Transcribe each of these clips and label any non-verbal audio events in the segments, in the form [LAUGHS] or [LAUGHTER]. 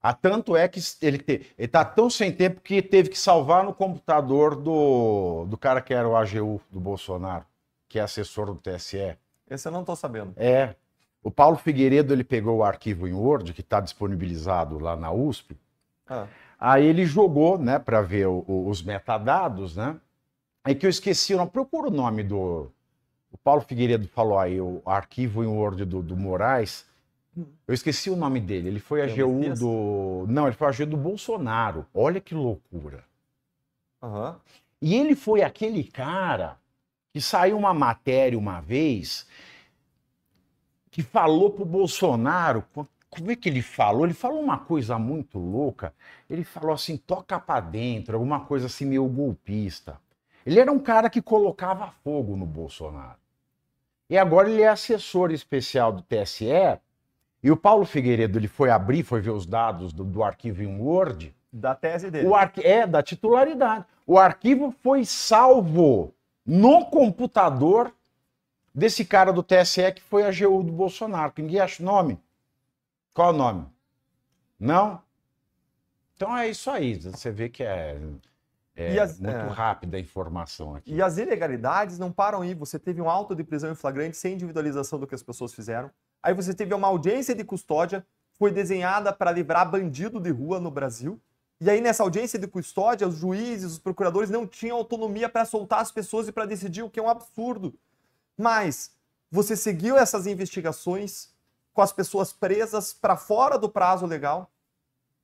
A ah, tanto é que ele, ele tá tão sem tempo que teve que salvar no computador do, do cara que era o AGU do Bolsonaro, que é assessor do TSE. Esse eu não estou sabendo. É. O Paulo Figueiredo ele pegou o arquivo em Word, que está disponibilizado lá na USP. Ah. Aí ele jogou, né, para ver o, o, os metadados, né? É que eu esqueci, não procura o nome do. O Paulo Figueiredo falou aí, o arquivo em Word do, do Moraes. Eu esqueci o nome dele. Ele foi AGU do. Não, ele foi AGU do Bolsonaro. Olha que loucura. Uhum. E ele foi aquele cara que saiu uma matéria uma vez que falou pro Bolsonaro. Como é que ele falou? Ele falou uma coisa muito louca. Ele falou assim: toca pra dentro, alguma coisa assim meio golpista. Ele era um cara que colocava fogo no Bolsonaro. E agora ele é assessor especial do TSE e o Paulo Figueiredo ele foi abrir, foi ver os dados do, do arquivo em Word. Da tese dele. O arqu... É, da titularidade. O arquivo foi salvo no computador desse cara do TSE que foi a AGU do Bolsonaro. Que ninguém acha o nome. Qual o nome? Não? Então é isso aí. Você vê que é. É, e as, muito é, rápida a informação aqui. E as ilegalidades não param aí. Você teve um auto de prisão em flagrante sem individualização do que as pessoas fizeram. Aí você teve uma audiência de custódia, foi desenhada para livrar bandido de rua no Brasil. E aí, nessa audiência de custódia, os juízes, os procuradores não tinham autonomia para soltar as pessoas e para decidir, o que é um absurdo. Mas você seguiu essas investigações com as pessoas presas para fora do prazo legal,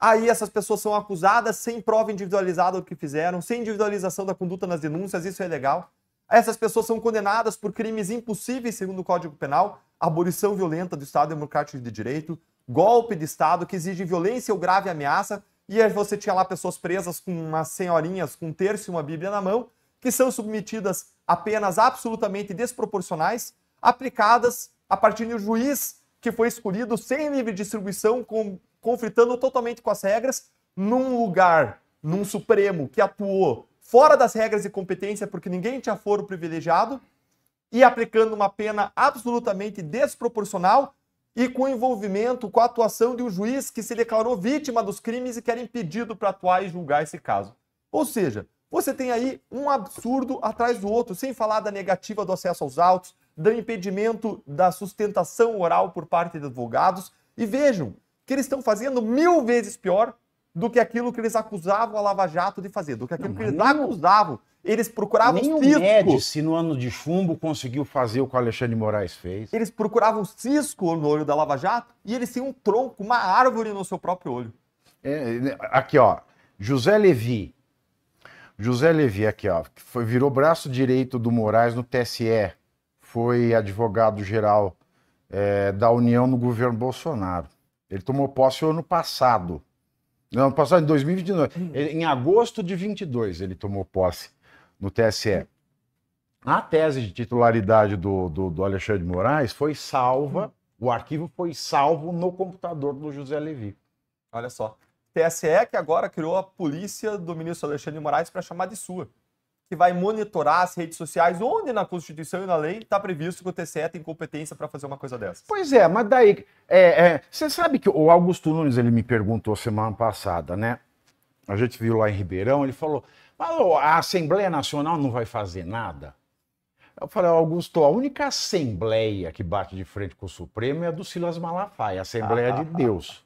Aí essas pessoas são acusadas sem prova individualizada do que fizeram, sem individualização da conduta nas denúncias, isso é legal. Essas pessoas são condenadas por crimes impossíveis segundo o Código Penal, abolição violenta do Estado Democrático de Direito, golpe de Estado que exige violência ou grave ameaça, e aí você tinha lá pessoas presas com umas senhorinhas com um terço e uma bíblia na mão, que são submetidas a penas absolutamente desproporcionais, aplicadas a partir de um juiz que foi escolhido sem livre distribuição, com conflitando totalmente com as regras, num lugar, num Supremo que atuou fora das regras de competência, porque ninguém tinha foro privilegiado, e aplicando uma pena absolutamente desproporcional e com envolvimento com a atuação de um juiz que se declarou vítima dos crimes e que era impedido para atuar e julgar esse caso. Ou seja, você tem aí um absurdo atrás do outro, sem falar da negativa do acesso aos autos, do impedimento da sustentação oral por parte de advogados. E vejam, que eles estão fazendo mil vezes pior do que aquilo que eles acusavam a Lava Jato de fazer, do que aquilo não, que eles não. acusavam. Eles procuravam Nem cisco. se no ano de chumbo, conseguiu fazer o que o Alexandre Moraes fez. Eles procuravam cisco no olho da Lava Jato e eles tinham um tronco, uma árvore no seu próprio olho. É, né, aqui, ó. José Levi. José Levi, aqui, ó. Foi, virou braço direito do Moraes no TSE. Foi advogado-geral é, da União no governo Bolsonaro. Ele tomou posse no ano passado. Não, ano passado, em 2022. Hum. Ele, em agosto de 22, ele tomou posse no TSE. A tese de titularidade do, do, do Alexandre de Moraes foi salva, o arquivo foi salvo no computador do José Levi. Olha só. TSE que agora criou a polícia do ministro Alexandre de Moraes para chamar de sua que vai monitorar as redes sociais, onde na Constituição e na lei está previsto que o TCE tem competência para fazer uma coisa dessa. Pois é, mas daí. É, é, você sabe que o Augusto Nunes ele me perguntou semana passada, né? A gente viu lá em Ribeirão, ele falou: falou, a Assembleia Nacional não vai fazer nada? Eu falei, Augusto, a única assembleia que bate de frente com o Supremo é a do Silas Malafaia, a Assembleia de [LAUGHS] Deus.